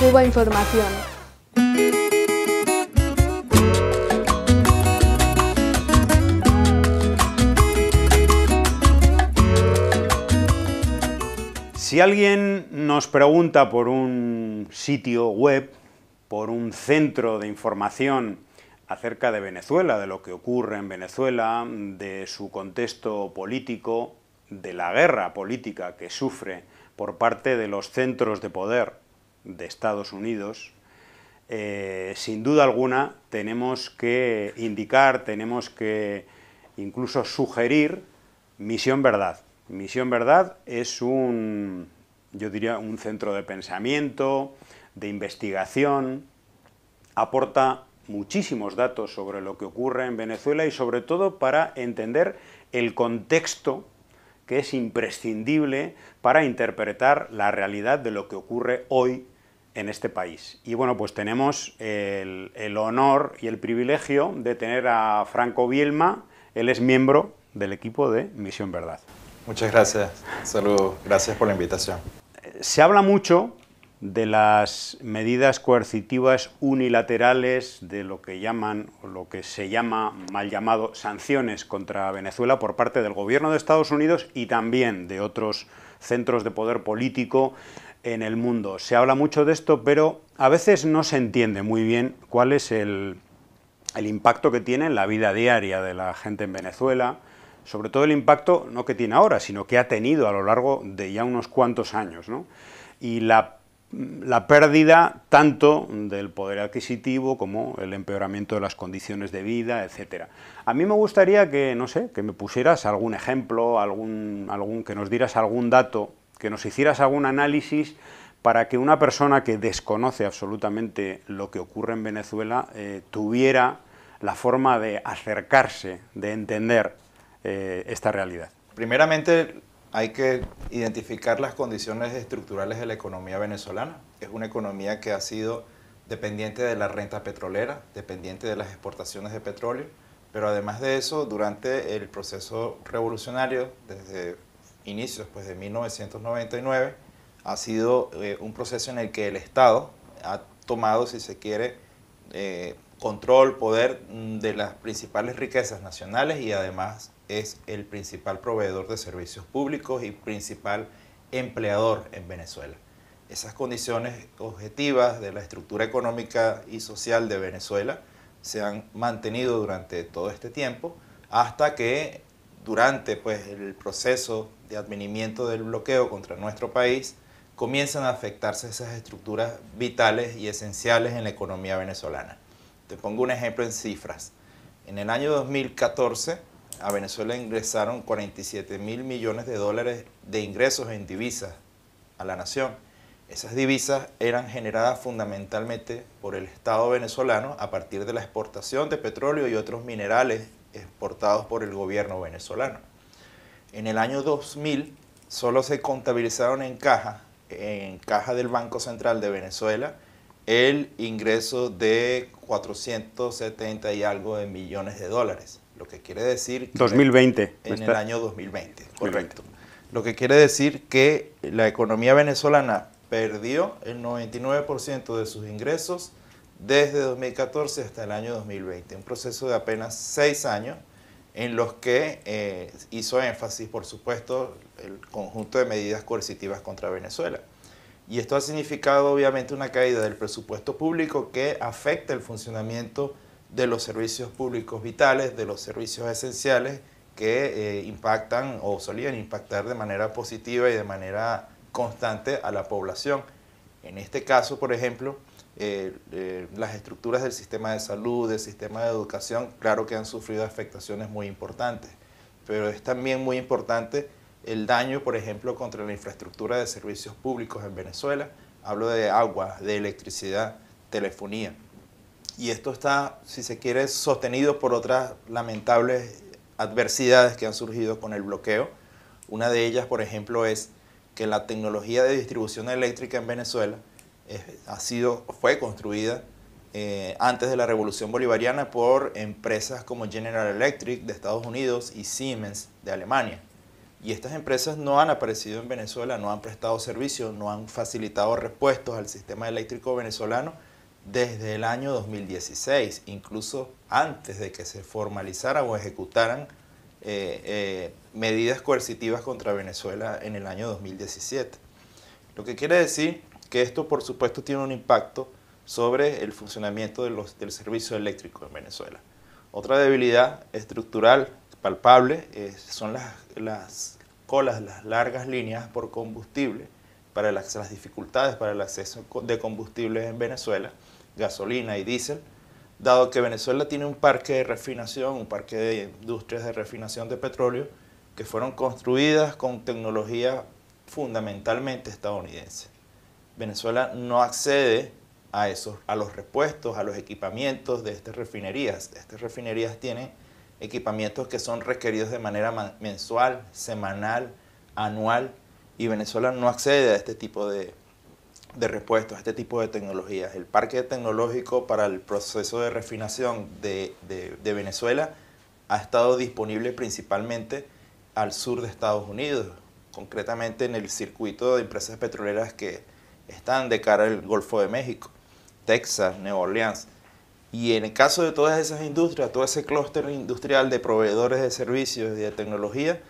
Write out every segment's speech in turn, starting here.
Cuba Información. Si alguien nos pregunta por un sitio web, por un centro de información acerca de Venezuela, de lo que ocurre en Venezuela, de su contexto político, de la guerra política que sufre por parte de los centros de poder de Estados Unidos, eh, sin duda alguna tenemos que indicar, tenemos que incluso sugerir Misión Verdad. Misión Verdad es un, yo diría, un centro de pensamiento, de investigación, aporta muchísimos datos sobre lo que ocurre en Venezuela y sobre todo para entender el contexto que es imprescindible para interpretar la realidad de lo que ocurre hoy en este país. Y bueno, pues tenemos el, honor y el privilegio de tener a Franco Bielma, él es miembro del equipo de Misión Verdad. Muchas gracias, saludos, gracias por la invitación. Se habla mucho de las medidas coercitivas unilaterales de lo que llaman o lo que se llama mal llamado sanciones contra Venezuela por parte del gobierno de Estados Unidos y también de otros centros de poder político en el mundo. Se habla mucho de esto, pero a veces no se entiende muy bien cuál es el, impacto que tiene en la vida diaria de la gente en Venezuela, sobre todo el impacto no que tiene ahora, sino que ha tenido a lo largo de ya unos cuantos años. Y la, pérdida tanto del poder adquisitivo como el empeoramiento de las condiciones de vida, etc. A mí me gustaría que, no sé, que me pusieras algún ejemplo, algún, algún, que nos dieras algún dato que nos hicieras algún análisis para que una persona que desconoce absolutamente lo que ocurre en Venezuela eh, tuviera la forma de acercarse, de entender eh, esta realidad. Primeramente hay que identificar las condiciones estructurales de la economía venezolana. Es una economía que ha sido dependiente de la renta petrolera, dependiente de las exportaciones de petróleo, pero además de eso, durante el proceso revolucionario, desde inicios pues, de 1999 ha sido eh, un proceso en el que el Estado ha tomado, si se quiere, eh, control, poder mm, de las principales riquezas nacionales y además es el principal proveedor de servicios públicos y principal empleador en Venezuela. Esas condiciones objetivas de la estructura económica y social de Venezuela se han mantenido durante todo este tiempo hasta que durante pues, el proceso de advenimiento del bloqueo contra nuestro país, comienzan a afectarse esas estructuras vitales y esenciales en la economía venezolana. Te pongo un ejemplo en cifras. En el año 2014 a Venezuela ingresaron 47 mil millones de dólares de ingresos en divisas a la nación. Esas divisas eran generadas fundamentalmente por el Estado venezolano a partir de la exportación de petróleo y otros minerales exportados por el gobierno venezolano. En el año 2000 solo se contabilizaron en caja, en caja del Banco Central de Venezuela, el ingreso de 470 y algo de millones de dólares, lo que quiere decir... 2020. En el año 2020, correcto. Lo que quiere decir que la economía venezolana perdió el 99% de sus ingresos desde 2014 hasta el año 2020, un proceso de apenas seis años en los que eh, hizo énfasis, por supuesto, el conjunto de medidas coercitivas contra Venezuela. Y esto ha significado obviamente una caída del presupuesto público que afecta el funcionamiento de los servicios públicos vitales, de los servicios esenciales que eh, impactan o solían impactar de manera positiva y de manera constante a la población. En este caso, por ejemplo, eh, eh, las estructuras del sistema de salud, del sistema de educación, claro que han sufrido afectaciones muy importantes, pero es también muy importante el daño, por ejemplo, contra la infraestructura de servicios públicos en Venezuela. Hablo de agua, de electricidad, telefonía. Y esto está, si se quiere, sostenido por otras lamentables adversidades que han surgido con el bloqueo. Una de ellas, por ejemplo, es que la tecnología de distribución eléctrica en Venezuela ha sido, fue construida eh, antes de la Revolución Bolivariana por empresas como General Electric de Estados Unidos y Siemens de Alemania. Y estas empresas no han aparecido en Venezuela, no han prestado servicio, no han facilitado repuestos al sistema eléctrico venezolano desde el año 2016, incluso antes de que se formalizaran o ejecutaran eh, eh, medidas coercitivas contra Venezuela en el año 2017. Lo que quiere decir que esto por supuesto tiene un impacto sobre el funcionamiento del servicio eléctrico en Venezuela. Otra debilidad estructural palpable eh, son las, colas, las largas líneas por combustible, para las dificultades para el acceso de combustibles en Venezuela, gasolina y diésel, dado que Venezuela tiene un parque de refinación, un parque de industrias de refinación de petróleo, que fueron construidas con tecnología fundamentalmente estadounidense. Venezuela no accede a, esos, a los repuestos, a los equipamientos de estas refinerías. Estas refinerías tienen equipamientos que son requeridos de manera mensual, semanal, anual, y Venezuela no accede a este tipo de, repuestos, a este tipo de tecnologías. El parque tecnológico para el proceso de refinación de, de Venezuela ha estado disponible principalmente al sur de Estados Unidos, concretamente en el circuito de empresas petroleras que están de cara al Golfo de México, Texas, Nueva Orleans. Y en el caso de todas esas industrias, todo ese clúster industrial de proveedores de servicios y de tecnología,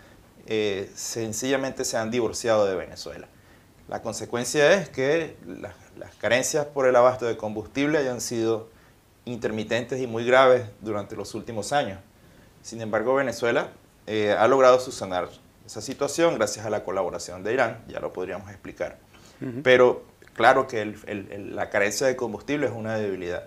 eh, sencillamente se han divorciado de Venezuela. La consecuencia es que las, carencias por el abasto de combustible hayan sido intermitentes y muy graves durante los últimos años. Sin embargo, Venezuela eh, ha logrado subsanar esa situación gracias a la colaboración de Irán, ya lo podríamos explicar. Pero claro que la carencia de combustible es una debilidad.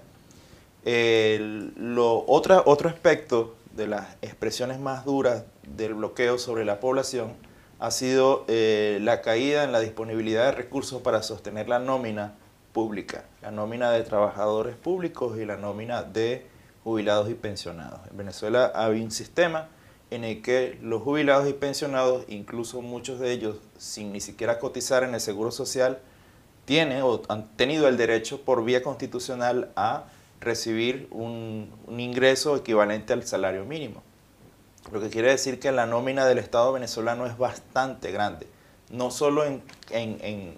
otro aspecto de las expresiones más duras del bloqueo sobre la población ha sido eh, la caída en la disponibilidad de recursos para sostener la nómina pública, la nómina de trabajadores públicos y la nómina de jubilados y pensionados. En Venezuela había un sistema en el que los jubilados y pensionados, incluso muchos de ellos sin ni siquiera cotizar en el Seguro Social, tienen o han tenido el derecho por vía constitucional a recibir un, ingreso equivalente al salario mínimo. Lo que quiere decir que la nómina del Estado venezolano es bastante grande, no solo en, en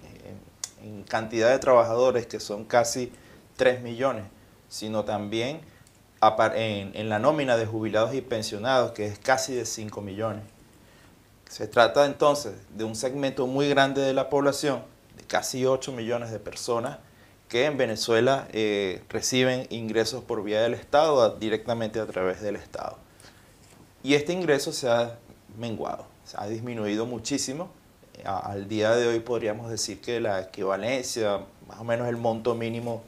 cantidad de trabajadores, que son casi 3 millones, sino también en, la nómina de jubilados y pensionados, que es casi de 5 millones. Se trata entonces de un segmento muy grande de la población, de casi 8 millones de personas, que en Venezuela eh, reciben ingresos por vía del Estado, directamente a través del Estado. Y este ingreso se ha menguado, se ha disminuido muchísimo. al día de hoy podríamos decir que la equivalencia, más o menos el monto mínimo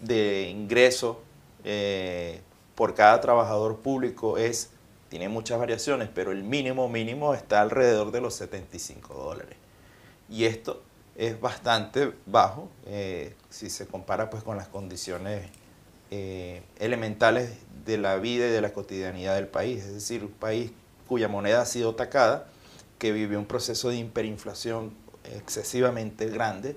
de ingreso eh, por cada trabajador público es, tiene muchas variaciones, pero el mínimo mínimo está alrededor de los 75 dólares. Y esto es bastante bajo eh, si se compara pues con las condiciones eh, elementales de la vida y de la cotidianidad del país, es decir, un país cuya moneda ha sido atacada, que vive un proceso de hiperinflación excesivamente grande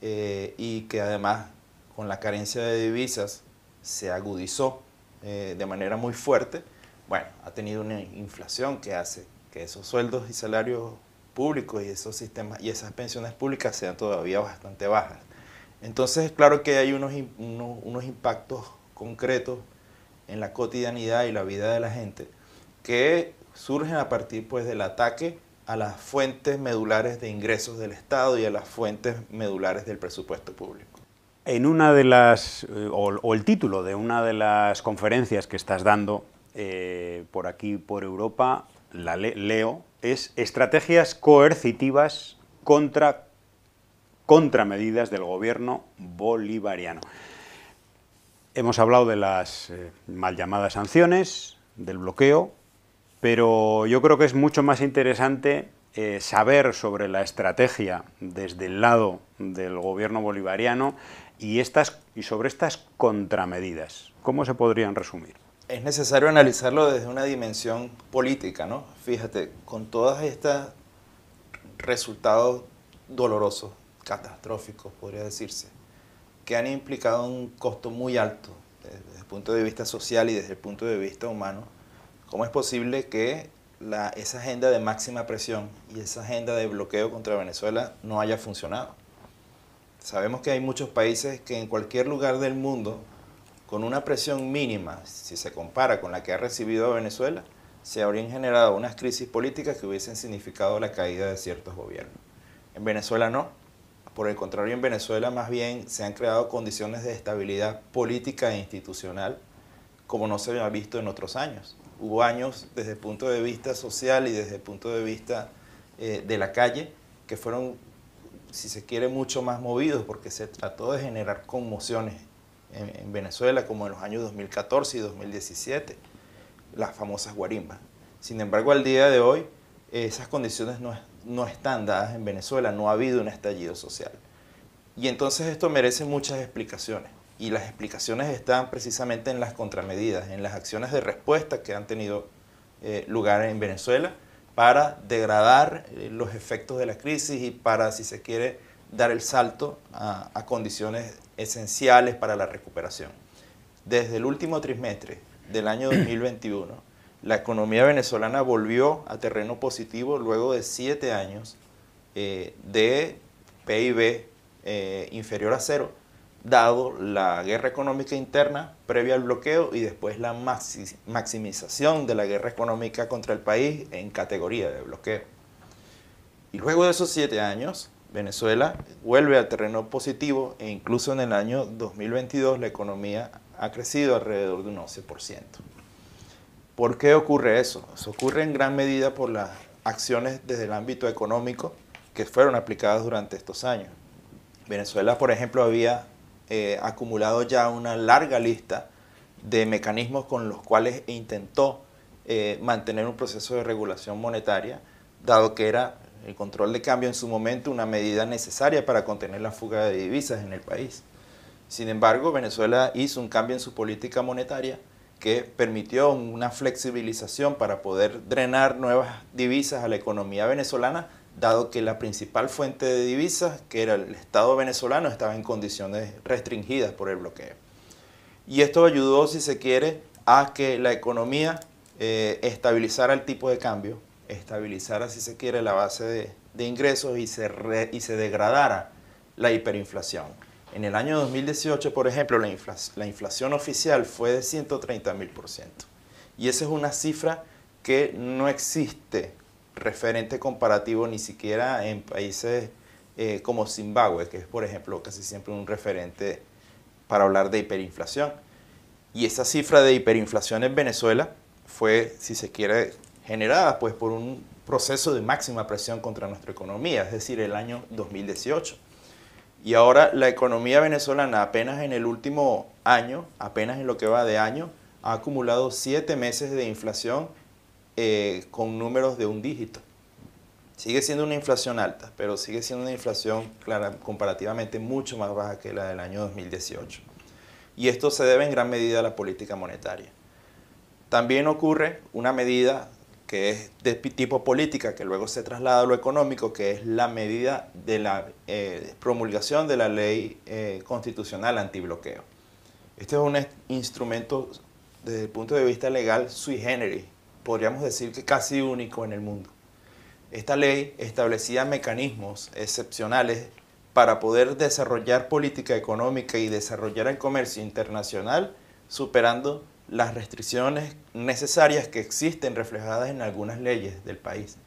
y que además con la carencia de divisas se agudizó eh, de manera muy fuerte, bueno, ha tenido una inflación que hace que esos sueldos y salarios públicos y esos sistemas y esas pensiones públicas sean todavía bastante bajas. Entonces, claro que hay unos, unos, unos impactos concretos en la cotidianidad y la vida de la gente que surgen a partir pues del ataque a las fuentes medulares de ingresos del Estado y a las fuentes medulares del presupuesto público. En una de las, eh, o, el título de una de las conferencias que estás dando eh, por aquí, por Europa, la leo, es Estrategias coercitivas contra medidas del gobierno bolivariano. Hemos hablado de las eh, mal llamadas sanciones, del bloqueo, pero yo creo que es mucho más interesante saber sobre la estrategia desde el lado del gobierno bolivariano y, estas, y sobre estas contramedidas. ¿Cómo se podrían resumir? Es necesario analizarlo desde una dimensión política, ¿no? Fíjate, con todos estos resultados dolorosos, catastróficos, podría decirse, que han implicado un costo muy alto desde el punto de vista social y desde el punto de vista humano, ¿cómo es posible que la, esa agenda de máxima presión y esa agenda de bloqueo contra Venezuela no haya funcionado? Sabemos que hay muchos países que en cualquier lugar del mundo, con una presión mínima, si se compara con la que ha recibido Venezuela, se habrían generado unas crisis políticas que hubiesen significado la caída de ciertos gobiernos. En Venezuela no. Por el contrario, en Venezuela más bien se han creado condiciones de estabilidad política e institucional como no se había visto en otros años. Hubo años desde el punto de vista social y desde el punto de vista eh, de la calle que fueron si se quiere, mucho más movidos, porque se trató de generar conmociones en, Venezuela, como en los años 2014 y 2017, las famosas guarimbas. Sin embargo, al día de hoy, esas condiciones no, están dadas en Venezuela, no ha habido un estallido social. Y entonces esto merece muchas explicaciones. Y las explicaciones están precisamente en las contramedidas, en las acciones de respuesta que han tenido eh, lugar en Venezuela para degradar eh, los efectos de la crisis y para, si se quiere, dar el salto a, condiciones esenciales para la recuperación. Desde el último trimestre del año 2021, la economía venezolana volvió a terreno positivo luego de siete años eh, de PIB eh, inferior a cero dado la guerra económica interna previa al bloqueo y después la maximización de la guerra económica contra el país en categoría de bloqueo. Y luego de esos siete años, Venezuela vuelve al terreno positivo e incluso en el año 2022 la economía ha crecido alrededor de un 11%. ¿Por qué ocurre eso? Eso ocurre en gran medida por las acciones desde el ámbito económico que fueron aplicadas durante estos años. Venezuela, por ejemplo, había eh, acumulado ya una larga lista de mecanismos con los cuales intentó eh, mantener un proceso de regulación monetaria, dado que era el control de cambio en su momento una medida necesaria para contener la fuga de divisas en el país. Sin embargo, Venezuela hizo un cambio en su política monetaria que permitió una flexibilización para poder drenar nuevas divisas a la economía venezolana dado que la principal fuente de divisas, que era el Estado venezolano, estaba en condiciones restringidas por el bloqueo. Y esto ayudó, si se quiere, a que la economía eh, estabilizara el tipo de cambio, estabilizara, si se quiere, la base de, ingresos y se, y se degradara la hiperinflación. En el año 2018, por ejemplo, la, inflación, la inflación oficial fue de 130 mil por ciento. Y esa es una cifra que no existe referente comparativo ni siquiera en países eh, como Zimbabue, que es por ejemplo casi siempre un referente para hablar de hiperinflación. Y esa cifra de hiperinflación en Venezuela fue, si se quiere, generada pues por un proceso de máxima presión contra nuestra economía, es decir, el año 2018. Y ahora la economía venezolana apenas en el último año, apenas en lo que va de año, ha acumulado siete meses de inflación eh, con números de un dígito. Sigue siendo una inflación alta, pero sigue siendo una inflación comparativamente mucho más baja que la del año 2018. Y esto se debe en gran medida a la política monetaria. También ocurre una medida que es de tipo política, que luego se traslada a lo económico, que es la medida de la eh, promulgación de la ley eh, constitucional antibloqueo. Este es un instrumento desde el punto de vista legal sui generis, podríamos decir que casi único en el mundo. Esta ley establecía mecanismos excepcionales para poder desarrollar política económica y desarrollar el comercio internacional superando las restricciones necesarias que existen reflejadas en algunas leyes del país.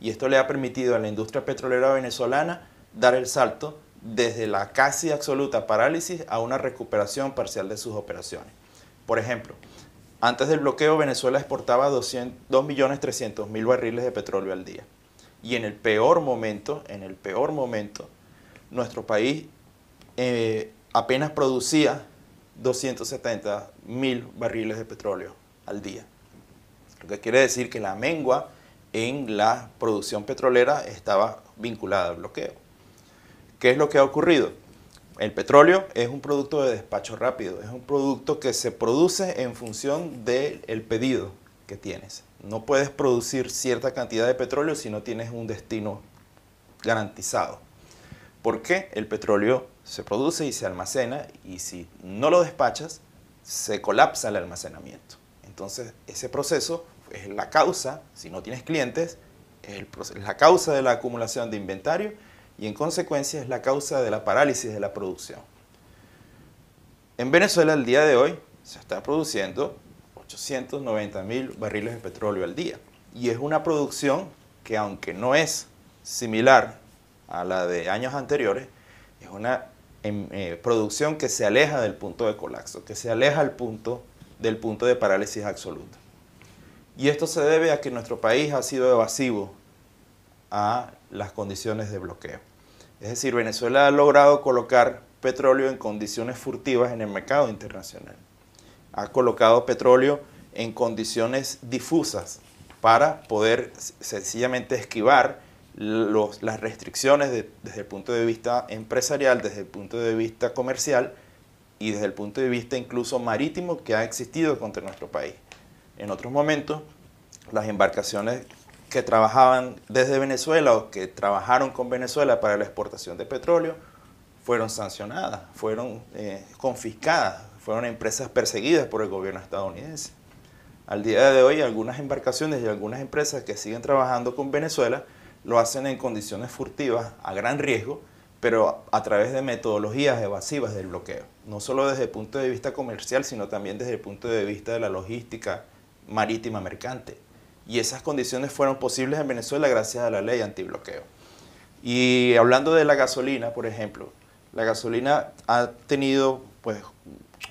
Y esto le ha permitido a la industria petrolera venezolana dar el salto desde la casi absoluta parálisis a una recuperación parcial de sus operaciones. Por ejemplo, antes del bloqueo, Venezuela exportaba 2.300.000 barriles de petróleo al día. Y en el peor momento, en el peor momento, nuestro país eh, apenas producía 270.000 barriles de petróleo al día. Lo que quiere decir que la mengua en la producción petrolera estaba vinculada al bloqueo. ¿Qué es lo que ha ocurrido? El petróleo es un producto de despacho rápido, es un producto que se produce en función del pedido que tienes. No puedes producir cierta cantidad de petróleo si no tienes un destino garantizado. ¿Por qué? el petróleo se produce y se almacena y si no lo despachas, se colapsa el almacenamiento. Entonces, ese proceso es la causa, si no tienes clientes, es la causa de la acumulación de inventario y en consecuencia es la causa de la parálisis de la producción. En Venezuela al día de hoy se está produciendo 890 mil barriles de petróleo al día y es una producción que aunque no es similar a la de años anteriores, es una em, eh, producción que se aleja del punto de colapso, que se aleja del punto, del punto de parálisis absoluta. Y esto se debe a que nuestro país ha sido evasivo a las condiciones de bloqueo. Es decir, Venezuela ha logrado colocar petróleo en condiciones furtivas en el mercado internacional. Ha colocado petróleo en condiciones difusas para poder sencillamente esquivar las restricciones desde el punto de vista empresarial, desde el punto de vista comercial y desde el punto de vista incluso marítimo que ha existido contra nuestro país. En otros momentos, las embarcaciones que trabajaban desde Venezuela o que trabajaron con Venezuela para la exportación de petróleo fueron sancionadas, fueron eh, confiscadas, fueron empresas perseguidas por el gobierno estadounidense. Al día de hoy algunas embarcaciones y algunas empresas que siguen trabajando con Venezuela lo hacen en condiciones furtivas, a gran riesgo, pero a través de metodologías evasivas del bloqueo, no solo desde el punto de vista comercial, sino también desde el punto de vista de la logística marítima mercante y esas condiciones fueron posibles en Venezuela gracias a la ley antibloqueo. Y hablando de la gasolina, por ejemplo, la gasolina ha tenido pues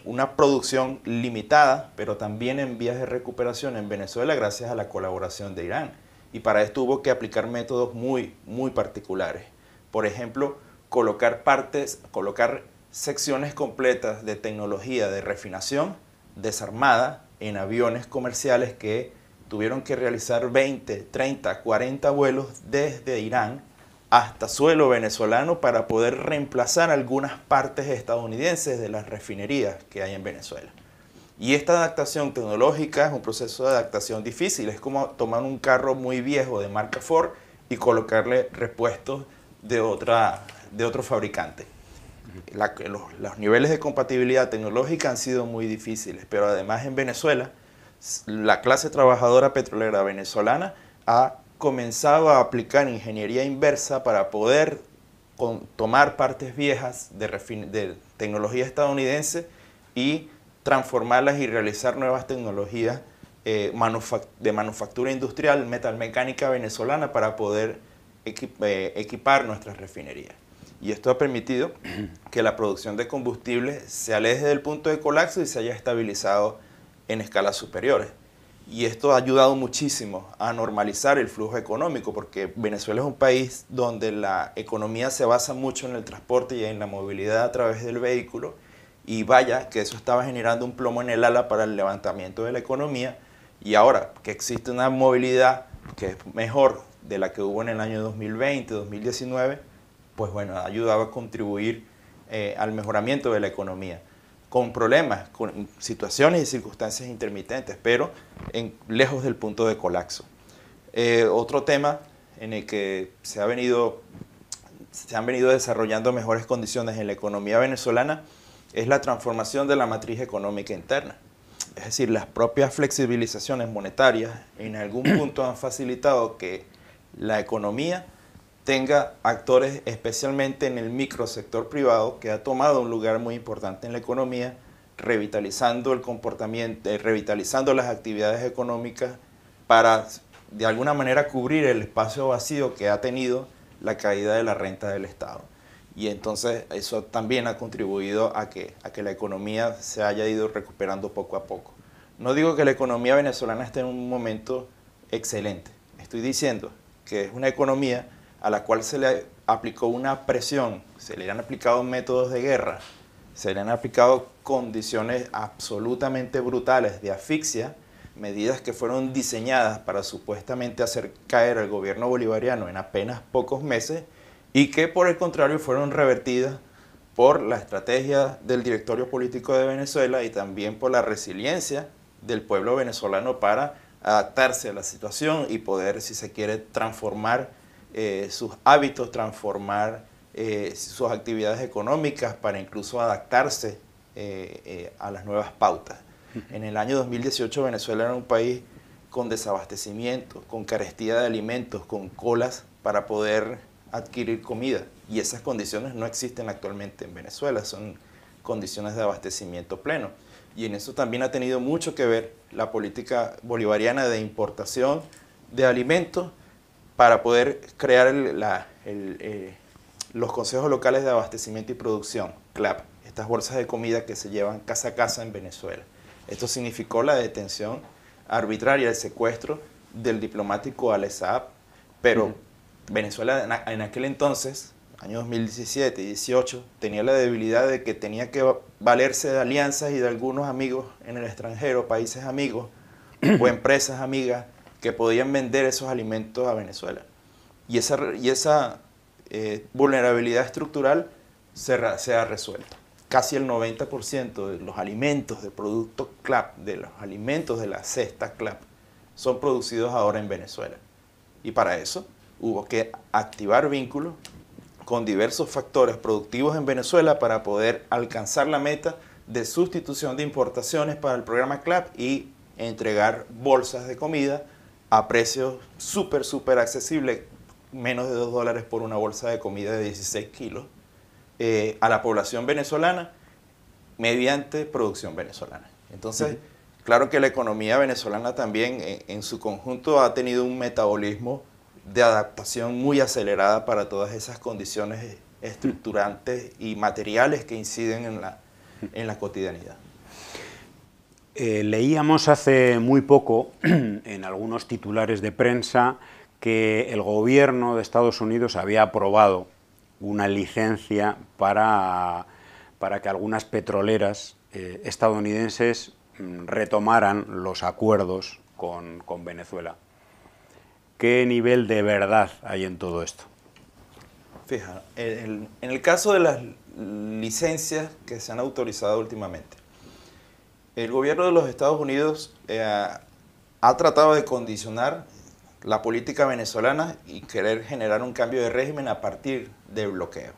una producción limitada, pero también en vías de recuperación en Venezuela gracias a la colaboración de Irán. Y para esto hubo que aplicar métodos muy, muy particulares. Por ejemplo, colocar partes, colocar secciones completas de tecnología de refinación desarmada en aviones comerciales que tuvieron que realizar 20, 30, 40 vuelos desde Irán hasta suelo venezolano para poder reemplazar algunas partes estadounidenses de las refinerías que hay en Venezuela. Y esta adaptación tecnológica es un proceso de adaptación difícil, es como tomar un carro muy viejo de marca Ford y colocarle repuestos de, otra, de otro fabricante. los niveles de compatibilidad tecnológica han sido muy difíciles, pero además en Venezuela la clase trabajadora petrolera venezolana ha comenzado a aplicar ingeniería inversa para poder tomar partes viejas de, tecnología estadounidense y transformarlas y realizar nuevas tecnologías eh, de manufactura industrial, metalmecánica venezolana para poder eh, equipar nuestras refinerías. Y esto ha permitido que la producción de combustible se aleje del punto de colapso y se haya estabilizado en escalas superiores. Y esto ha ayudado muchísimo a normalizar el flujo económico, porque Venezuela es un país donde la economía se basa mucho en el transporte y en la movilidad a través del vehículo, y vaya que eso estaba generando un plomo en el ala para el levantamiento de la economía, y ahora que existe una movilidad que es mejor de la que hubo en el año 2020, 2019, pues bueno, ha ayudado a contribuir eh, al mejoramiento de la economía con problemas, con situaciones y circunstancias intermitentes, pero en, lejos del punto de colapso. Eh, otro tema en el que se, ha venido, se han venido desarrollando mejores condiciones en la economía venezolana es la transformación de la matriz económica interna. Es decir, las propias flexibilizaciones monetarias en algún punto han facilitado que la economía tenga actores especialmente en el microsector privado que ha tomado un lugar muy importante en la economía, revitalizando el comportamiento, eh, revitalizando las actividades económicas para de alguna manera cubrir el espacio vacío que ha tenido la caída de la renta del Estado. Y entonces eso también ha contribuido a que, a que la economía se haya ido recuperando poco a poco. No digo que la economía venezolana esté en un momento excelente, estoy diciendo que es una economía a la cual se le aplicó una presión, se le han aplicado métodos de guerra, se le han aplicado condiciones absolutamente brutales de asfixia, medidas que fueron diseñadas para supuestamente hacer caer al gobierno bolivariano en apenas pocos meses y que por el contrario fueron revertidas por la estrategia del directorio político de Venezuela y también por la resiliencia del pueblo venezolano para adaptarse a la situación y poder, si se quiere, transformar eh, sus hábitos, transformar eh, sus actividades económicas para incluso adaptarse eh, a las nuevas pautas. En el año 2018 Venezuela era un país con desabastecimiento, con carestía de alimentos, con colas para poder adquirir comida. Y esas condiciones no existen actualmente en Venezuela, son condiciones de abastecimiento pleno. Y en eso también ha tenido mucho que ver la política bolivariana de importación de alimentos para poder crear eh, los consejos locales de abastecimiento y producción, CLAP, estas bolsas de comida que se llevan casa a casa en Venezuela. Esto significó la detención arbitraria, el secuestro del diplomático Alezab. pero Venezuela en aquel entonces, año 2017 y 18, tenía la debilidad de que tenía que valerse de alianzas y de algunos amigos en el extranjero, países amigos o empresas amigas que podían vender esos alimentos a Venezuela. Y esa, y esa eh, vulnerabilidad estructural se, ha resuelto. Casi el 90% de los alimentos de producto CLAP, de los alimentos de la cesta CLAP, son producidos ahora en Venezuela. Y para eso hubo que activar vínculos con diversos factores productivos en Venezuela para poder alcanzar la meta de sustitución de importaciones para el programa CLAP y entregar bolsas de comida a precios súper, súper accesibles, menos de 2 dólares por una bolsa de comida de 16 kilos, eh, a la población venezolana mediante producción venezolana. Entonces, claro que la economía venezolana también en, eh, en su conjunto ha tenido un metabolismo de adaptación muy acelerada para todas esas condiciones estructurantes y materiales que inciden en la, en la cotidianidad. Eh, leíamos hace muy poco en algunos titulares de prensa que el gobierno de Estados Unidos había aprobado una licencia para, que algunas petroleras eh, estadounidenses mm, retomaran los acuerdos con, con Venezuela. ¿Qué nivel de verdad hay en todo esto? Fija, en el caso de las licencias que se han autorizado últimamente, el gobierno de los Estados Unidos eh, ha tratado de condicionar la política venezolana y querer generar un cambio de régimen a partir del bloqueo.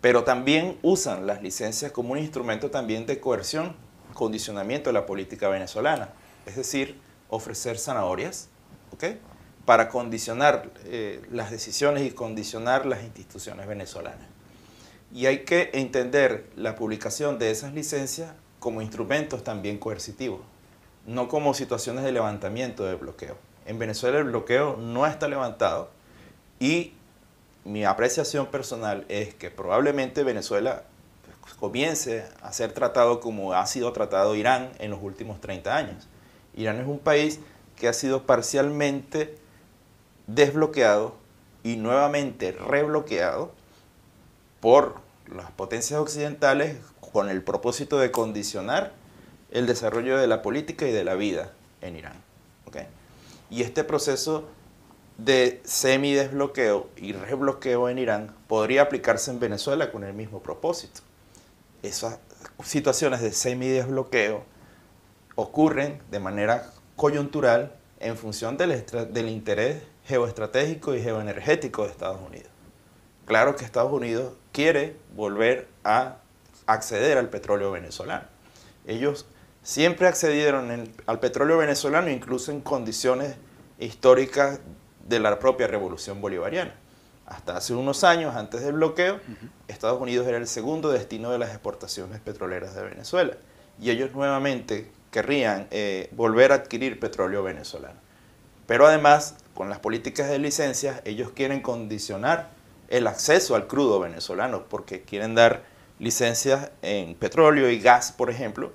Pero también usan las licencias como un instrumento también de coerción, condicionamiento de la política venezolana. Es decir, ofrecer zanahorias para condicionar eh, las decisiones y condicionar las instituciones venezolanas. Y hay que entender la publicación de esas licencias como instrumentos también coercitivos, no como situaciones de levantamiento de bloqueo. En Venezuela el bloqueo no está levantado y mi apreciación personal es que probablemente Venezuela pues, comience a ser tratado como ha sido tratado Irán en los últimos 30 años. Irán es un país que ha sido parcialmente desbloqueado y nuevamente rebloqueado por las potencias occidentales con el propósito de condicionar el desarrollo de la política y de la vida en Irán. Y este proceso de semidesbloqueo y rebloqueo en Irán podría aplicarse en Venezuela con el mismo propósito. Esas situaciones de semidesbloqueo ocurren de manera coyuntural en función del, del interés geoestratégico y geoenergético de Estados Unidos. Claro que Estados Unidos quiere volver a acceder al petróleo venezolano. Ellos siempre accedieron al petróleo venezolano, incluso en condiciones históricas de la propia revolución bolivariana. Hasta hace unos años, antes del bloqueo, Estados Unidos era el segundo destino de las exportaciones petroleras de Venezuela. Y ellos nuevamente querrían eh, volver a adquirir petróleo venezolano. Pero además, con las políticas de licencias, ellos quieren condicionar el acceso al crudo venezolano porque quieren dar licencias en petróleo y gas, por ejemplo,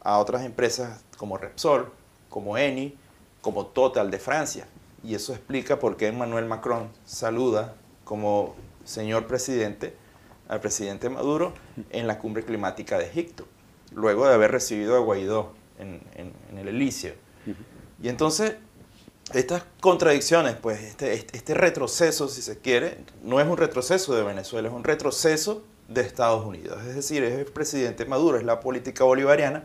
a otras empresas como Repsol, como Eni, como Total de Francia. Y eso explica por qué Emmanuel Macron saluda como señor presidente al presidente Maduro en la cumbre climática de Egipto, luego de haber recibido a Guaidó en, el Elíseo. Y entonces, estas contradicciones, pues este, este, este retroceso, si se quiere, no es un retroceso de Venezuela, es un retroceso de Estados Unidos. Es decir, es el presidente Maduro, es la política bolivariana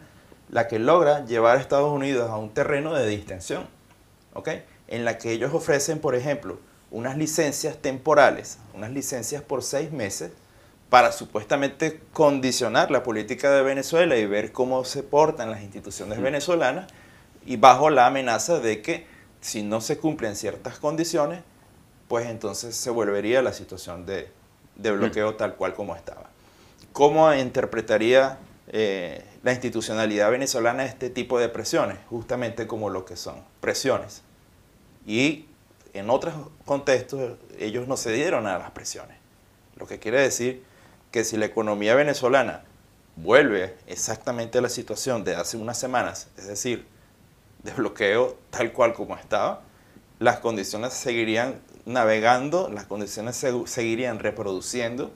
la que logra llevar a Estados Unidos a un terreno de distensión, ¿ok? En la que ellos ofrecen, por ejemplo, unas licencias temporales, unas licencias por seis meses, para supuestamente condicionar la política de Venezuela y ver cómo se portan las instituciones venezolanas y bajo la amenaza de que si no se cumplen ciertas condiciones, pues entonces se volvería la situación de, de bloqueo tal cual como estaba. ¿Cómo interpretaría eh, la institucionalidad venezolana este tipo de presiones? Justamente como lo que son, presiones. Y en otros contextos ellos no cedieron a las presiones. Lo que quiere decir que si la economía venezolana vuelve exactamente a la situación de hace unas semanas, es decir, de bloqueo tal cual como estaba, las condiciones seguirían navegando, las condiciones seguirían reproduciendo,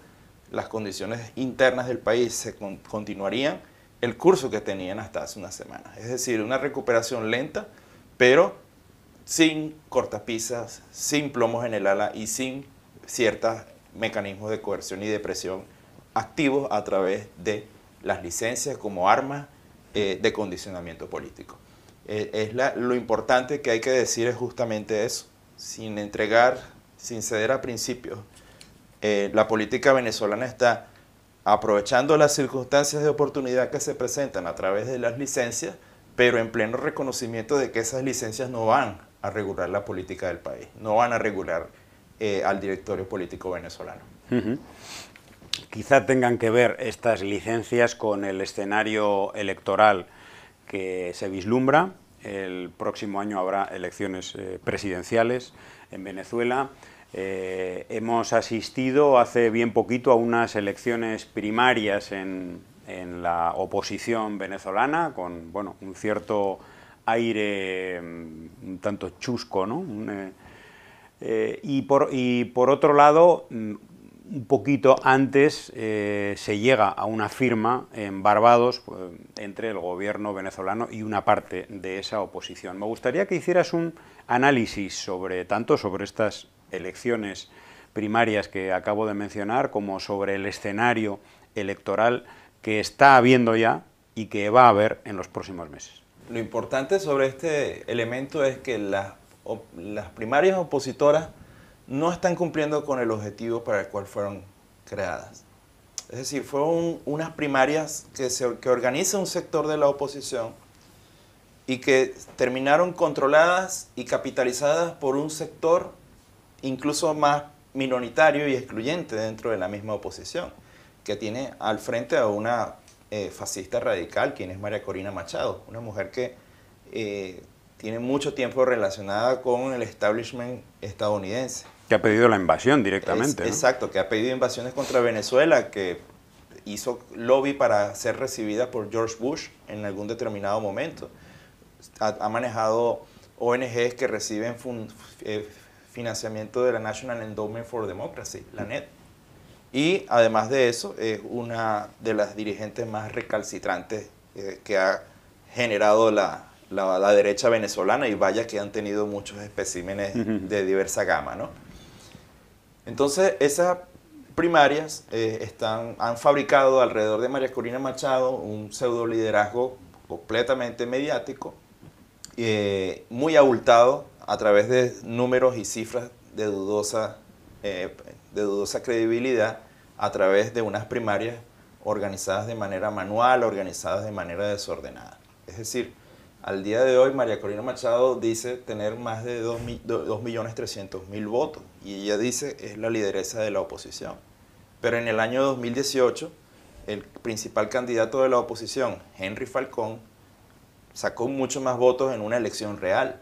las condiciones internas del país se continuarían el curso que tenían hasta hace unas semanas. Es decir, una recuperación lenta, pero sin cortapisas, sin plomos en el ala y sin ciertos mecanismos de coerción y de presión activos a través de las licencias como armas eh, de condicionamiento político. Eh, es lo importante que hay que decir es justamente eso sin entregar, sin ceder a principios. Eh, la política venezolana está aprovechando las circunstancias de oportunidad que se presentan a través de las licencias, pero en pleno reconocimiento de que esas licencias no van a regular la política del país, no van a regular eh, al directorio político venezolano. Quizá tengan que ver estas licencias con el escenario electoral que se vislumbra, el próximo año habrá elecciones eh, presidenciales en Venezuela. Eh, hemos asistido hace bien poquito a unas elecciones primarias en, la oposición venezolana, con bueno, un cierto aire mm, un tanto chusco, ¿no? Eh, y, por, y por otro lado, mm, un poquito antes eh, se llega a una firma en Barbados eh, entre el gobierno venezolano y una parte de esa oposición. Me gustaría que hicieras un análisis sobre tanto sobre estas elecciones primarias que acabo de mencionar como sobre el escenario electoral que está habiendo ya y que va a haber en los próximos meses. Lo importante sobre este elemento es que las primarias opositoras no están cumpliendo con el objetivo para el cual fueron creadas. Es decir, fueron unas primarias que, se, organiza un sector de la oposición y que terminaron controladas y capitalizadas por un sector incluso más minoritario y excluyente dentro de la misma oposición, que tiene al frente a una eh, fascista radical, quien es María Corina Machado, una mujer que eh, tiene mucho tiempo relacionada con el establishment estadounidense. Que ha pedido la invasión directamente. Exacto, que ha pedido invasiones contra Venezuela, que hizo lobby para ser recibida por George Bush en algún determinado momento. Ha, manejado ONGs que reciben eh, financiamiento de la National Endowment for Democracy, la NED. Y además de eso, es una de las dirigentes más recalcitrantes eh, que ha generado la, la, derecha venezolana y vaya que han tenido muchos especímenes de diversa gama, ¿no? Entonces, esas primarias eh, han fabricado alrededor de María Corina Machado un pseudo liderazgo completamente mediático, eh, muy abultado a través de números y cifras de dudosa, eh, de dudosa credibilidad, a través de unas primarias organizadas de manera manual, organizadas de manera desordenada. Es decir, al día de hoy, María Corina Machado dice tener más de 2.300.000 votos y ella dice es la lideresa de la oposición. Pero en el año 2018, el principal candidato de la oposición, Henry Falcón, sacó muchos más votos en una elección real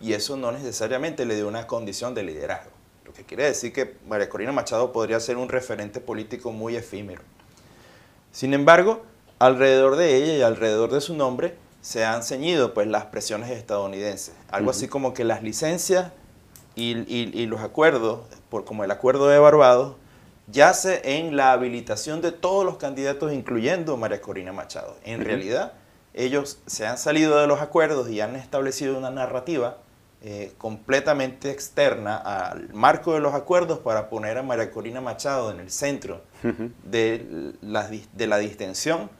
y eso no necesariamente le dio una condición de liderazgo. Lo que quiere decir que María Corina Machado podría ser un referente político muy efímero. Sin embargo, alrededor de ella y alrededor de su nombre se han ceñido pues, las presiones estadounidenses. Algo así como que las licencias y, los acuerdos, por, como el acuerdo de Barbados, yace en la habilitación de todos los candidatos, incluyendo María Corina Machado. En realidad, ellos se han salido de los acuerdos y han establecido una narrativa eh, completamente externa al marco de los acuerdos para poner a María Corina Machado en el centro de, la, de la distensión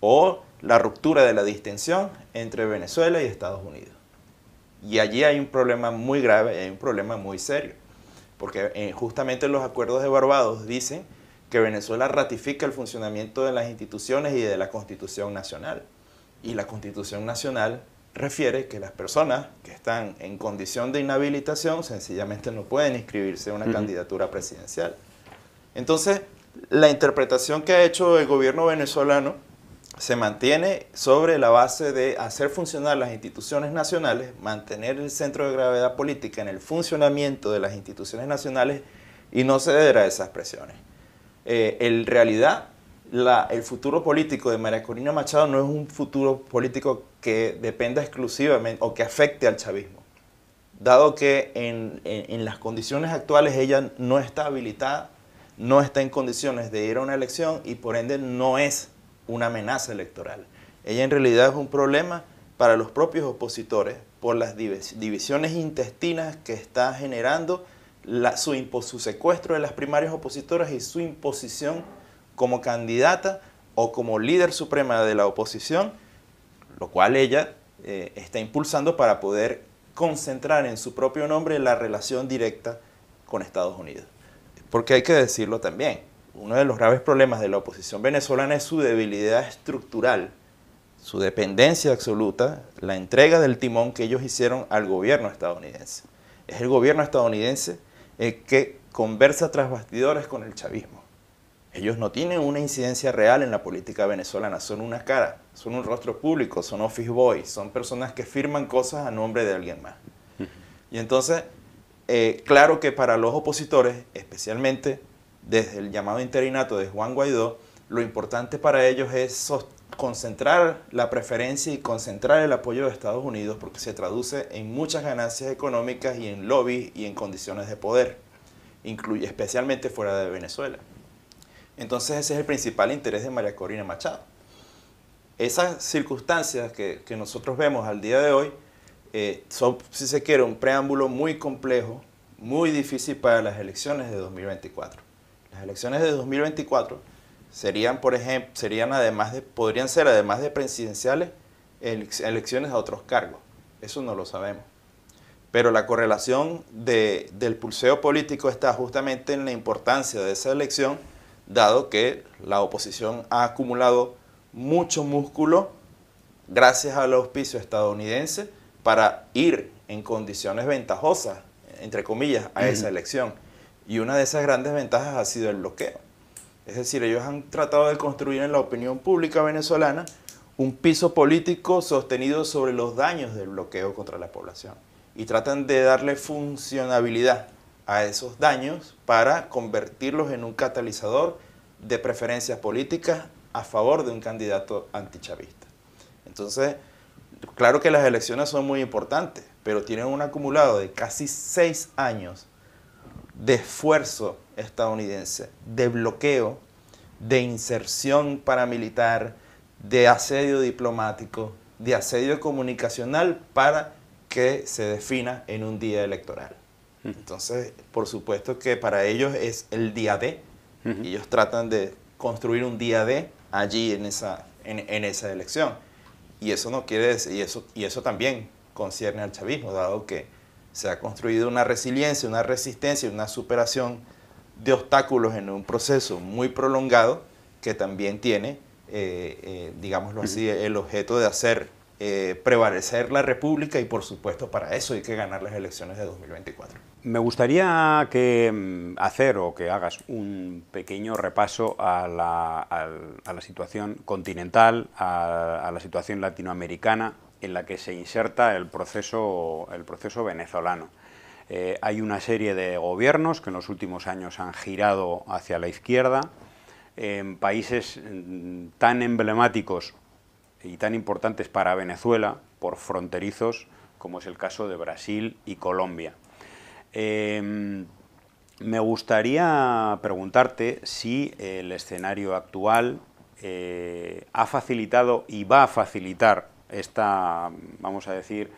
o la ruptura de la distensión entre Venezuela y Estados Unidos. Y allí hay un problema muy grave, hay un problema muy serio, porque eh, justamente los acuerdos de Barbados dicen que Venezuela ratifica el funcionamiento de las instituciones y de la Constitución Nacional. Y la Constitución Nacional refiere que las personas que están en condición de inhabilitación sencillamente no pueden inscribirse a una candidatura presidencial. Entonces, la interpretación que ha hecho el gobierno venezolano se mantiene sobre la base de hacer funcionar las instituciones nacionales, mantener el centro de gravedad política en el funcionamiento de las instituciones nacionales y no ceder a esas presiones. Eh, en realidad, el futuro político de María Corina Machado no es un futuro político que dependa exclusivamente o que afecte al chavismo, dado que en, en las condiciones actuales ella no está habilitada, no está en condiciones de ir a una elección y por ende no es una amenaza electoral. Ella en realidad es un problema para los propios opositores por las divisiones intestinas que está generando su, su secuestro de las primarias opositoras y su imposición como candidata o como líder suprema de la oposición, lo cual ella eh, está impulsando para poder concentrar en su propio nombre la relación directa con Estados Unidos. Porque hay que decirlo también, uno de los graves problemas de la oposición venezolana es su debilidad estructural, su dependencia absoluta, la entrega del timón que ellos hicieron al gobierno estadounidense. Es el gobierno estadounidense el que conversa tras bastidores con el chavismo. Ellos no tienen una incidencia real en la política venezolana, son una cara, son un rostro público, son office boys, son personas que firman cosas a nombre de alguien más. Y entonces, eh, claro que para los opositores, especialmente desde el llamado interinato de Juan Guaidó, lo importante para ellos es concentrar la preferencia y concentrar el apoyo de Estados Unidos porque se traduce en muchas ganancias económicas y en lobbies y en condiciones de poder, incluye especialmente fuera de Venezuela. Entonces ese es el principal interés de María Corina Machado. Esas circunstancias que, nosotros vemos al día de hoy eh, son, si se quiere, un preámbulo muy complejo, muy difícil para las elecciones de 2024. Las elecciones de 2024 serían, por ejemplo, serían además podrían ser además de presidenciales, elecciones a otros cargos. Eso no lo sabemos. Pero la correlación del pulseo político está justamente en la importancia de esa elección, dado que la oposición ha acumulado mucho músculo gracias al auspicio estadounidense para ir en condiciones ventajosas, entre comillas, a esa elección. Y una de esas grandes ventajas ha sido el bloqueo. Es decir, ellos han tratado de construir en la opinión pública venezolana un piso político sostenido sobre los daños del bloqueo contra la población. Y tratan de darle funcionabilidad a esos daños para convertirlos en un catalizador de preferencias políticas a favor de un candidato antichavista. Entonces, claro que las elecciones son muy importantes, pero tienen un acumulado de casi seis años de esfuerzo estadounidense, de bloqueo, de inserción paramilitar, de asedio diplomático, de asedio comunicacional para que se defina en un día electoral. Entonces, por supuesto que para ellos es el día D. Ellos tratan de construir un día D allí en esa, en, esa elección. Y eso no quiere decir, eso, y eso también concierne al chavismo, dado que se ha construido una resiliencia, una resistencia, y una superación de obstáculos en un proceso muy prolongado que también tiene, eh, eh, digámoslo así, el objeto de hacer eh, prevalecer la República y por supuesto para eso hay que ganar las elecciones de 2024. Me gustaría que mm, hacer o que hagas un pequeño repaso a la, situación continental, a la situación latinoamericana, en la que se inserta el proceso, venezolano. Eh, hay una serie de gobiernos que en los últimos años han girado hacia la izquierda, en países mm, tan emblemáticos y tan importantes para Venezuela, por fronterizos, como es el caso de Brasil y Colombia. Em, me gustaría preguntarte si el escenario actual eh, ha facilitado y va a facilitar esta, vamos a decir,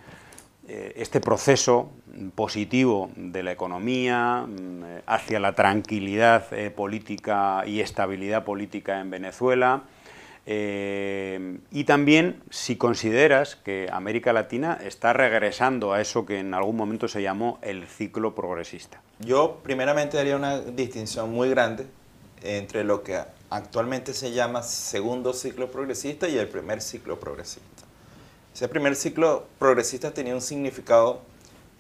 eh, este proceso positivo de la economía mm, hacia la tranquilidad eh, política y estabilidad política en Venezuela. Eh, y también si consideras que América Latina está regresando a eso que en algún momento se llamó el ciclo progresista. Yo primeramente haría una distinción muy grande entre lo que actualmente se llama segundo ciclo progresista y el primer ciclo progresista. Ese primer ciclo progresista tenía un significado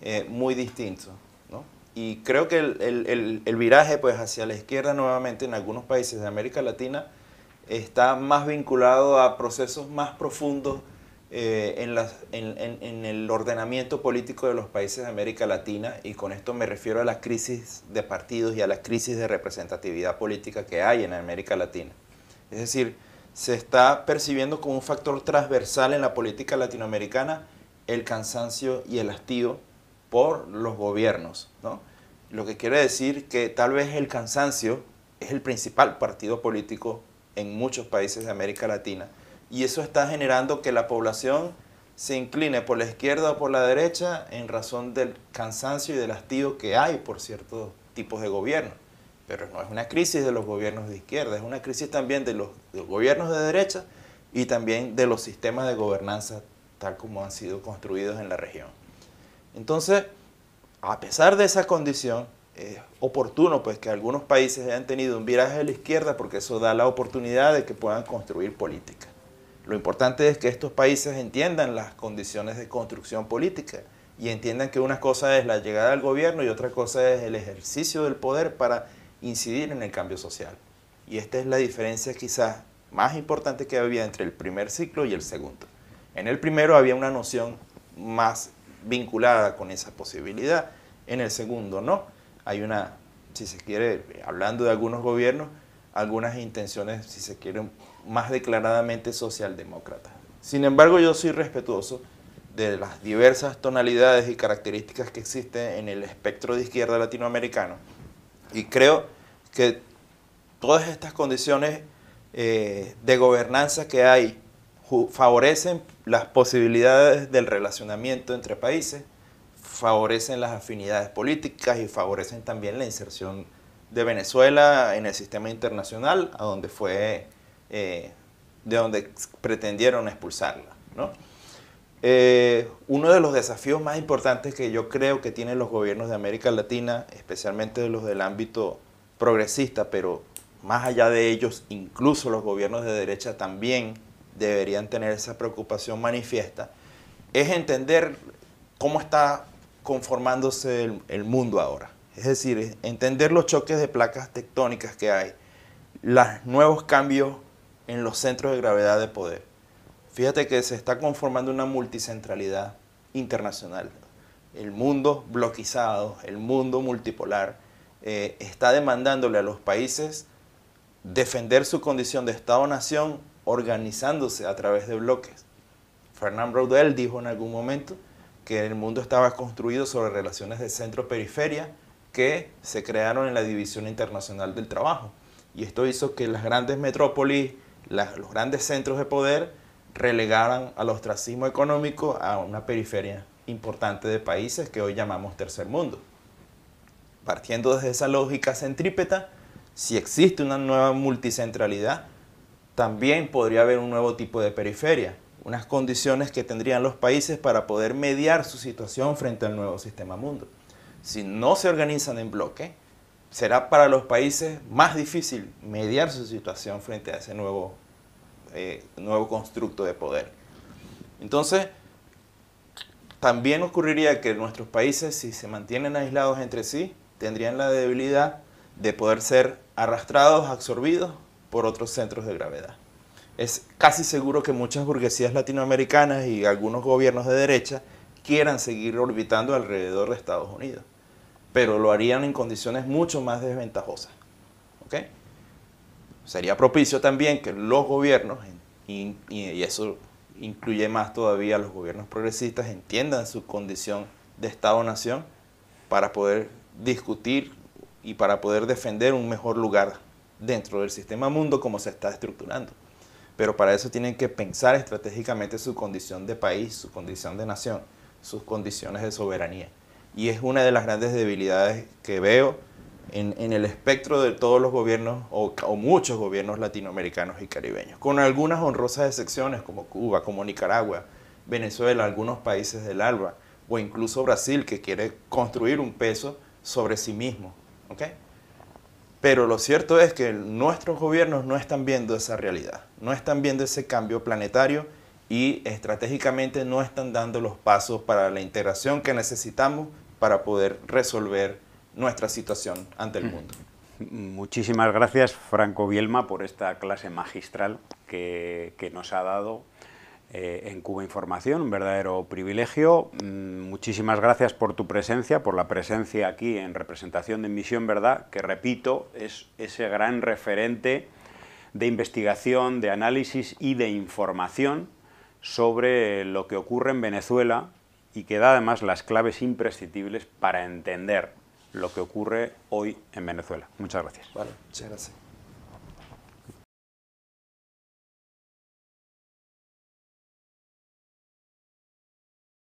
eh, muy distinto. ¿no? Y creo que el, viraje pues, hacia la izquierda nuevamente en algunos países de América Latina está más vinculado a procesos más profundos eh, en, en, el ordenamiento político de los países de América Latina y con esto me refiero a las crisis de partidos y a las crisis de representatividad política que hay en América Latina. Es decir, se está percibiendo como un factor transversal en la política latinoamericana el cansancio y el hastío por los gobiernos. Lo que quiere decir que tal vez el cansancio es el principal partido político en muchos países de América Latina y eso está generando que la población se incline por la izquierda o por la derecha en razón del cansancio y del hastío que hay por ciertos tipos de gobierno. Pero no es una crisis de los gobiernos de izquierda, es una crisis también de los, gobiernos de derecha y también de los sistemas de gobernanza tal como han sido construidos en la región. Entonces, a pesar de esa condición, es oportuno pues que algunos países hayan tenido un viraje a la izquierda porque eso da la oportunidad de que puedan construir política. Lo importante es que estos países entiendan las condiciones de construcción política y entiendan que una cosa es la llegada al gobierno y otra cosa es el ejercicio del poder para incidir en el cambio social. Y esta es la diferencia quizás más importante que había entre el primer ciclo y el segundo. En el primero había una noción más vinculada con esa posibilidad, en el segundo no. Hay una, si se quiere, hablando de algunos gobiernos, algunas intenciones, si se quiere, más declaradamente socialdemócratas. Sin embargo, yo soy respetuoso de las diversas tonalidades y características que existen en el espectro de izquierda latinoamericano y creo que todas estas condiciones eh, de gobernanza que hay favorecen las posibilidades del relacionamiento entre países, favorecen las afinidades políticas y favorecen también la inserción de Venezuela en el sistema internacional, a donde fue, eh, de donde pretendieron expulsarla. Eh, uno de los desafíos más importantes que yo creo que tienen los gobiernos de América Latina, especialmente los del ámbito progresista, pero más allá de ellos, incluso los gobiernos de derecha también deberían tener esa preocupación manifiesta, es entender cómo está conformándose el, mundo ahora. Es decir, entender los choques de placas tectónicas que hay, los nuevos cambios en los centros de gravedad de poder. Fíjate que se está conformando una multicentralidad internacional. El mundo bloquizado, el mundo multipolar, eh, está demandándole a los países defender su condición de Estado-nación organizándose a través de bloques. Fernand Braudel dijo en algún momento que el mundo estaba construido sobre relaciones de centro-periferia que se crearon en la División Internacional del Trabajo. Y esto hizo que las grandes metrópolis, los grandes centros de poder, relegaran al ostracismo económico a una periferia importante de países que hoy llamamos tercer mundo partiendo desde esa lógica centrípeta, si existe una nueva multicentralidad, también podría haber un nuevo tipo de periferia, unas condiciones que tendrían los países para poder mediar su situación frente al nuevo sistema mundo. Si no se organizan en bloque, será para los países más difícil mediar su situación frente a ese nuevo, eh, nuevo constructo de poder. Entonces, también ocurriría que nuestros países, si se mantienen aislados entre sí, tendrían la debilidad de poder ser arrastrados, absorbidos por otros centros de gravedad. Es casi seguro que muchas burguesías latinoamericanas y algunos gobiernos de derecha quieran seguir orbitando alrededor de Estados Unidos, pero lo harían en condiciones mucho más desventajosas. Sería propicio también que los gobiernos, y, y eso incluye más todavía a los gobiernos progresistas, entiendan su condición de Estado-nación para poder discutir y para poder defender un mejor lugar dentro del sistema mundo como se está estructurando. Pero para eso tienen que pensar estratégicamente su condición de país, su condición de nación, sus condiciones de soberanía. Y es una de las grandes debilidades que veo en, en el espectro de todos los gobiernos o, o muchos gobiernos latinoamericanos y caribeños, con algunas honrosas excepciones como Cuba, como Nicaragua, Venezuela, algunos países del ALBA o incluso Brasil que quiere construir un peso sobre sí mismo. ¿okay? Pero lo cierto es que nuestros gobiernos no están viendo esa realidad, no están viendo ese cambio planetario y estratégicamente no están dando los pasos para la integración que necesitamos para poder resolver nuestra situación ante el mm. mundo. Muchísimas gracias, Franco Bielma, por esta clase magistral que, que nos ha dado eh, en Cuba Información, un verdadero privilegio. Mm, muchísimas gracias por tu presencia, por la presencia aquí en representación de Misión Verdad, que repito, es ese gran referente de investigación, de análisis y de información sobre lo que ocurre en Venezuela y que da además las claves imprescindibles para entender lo que ocurre hoy en Venezuela. Muchas gracias. muchas gracias.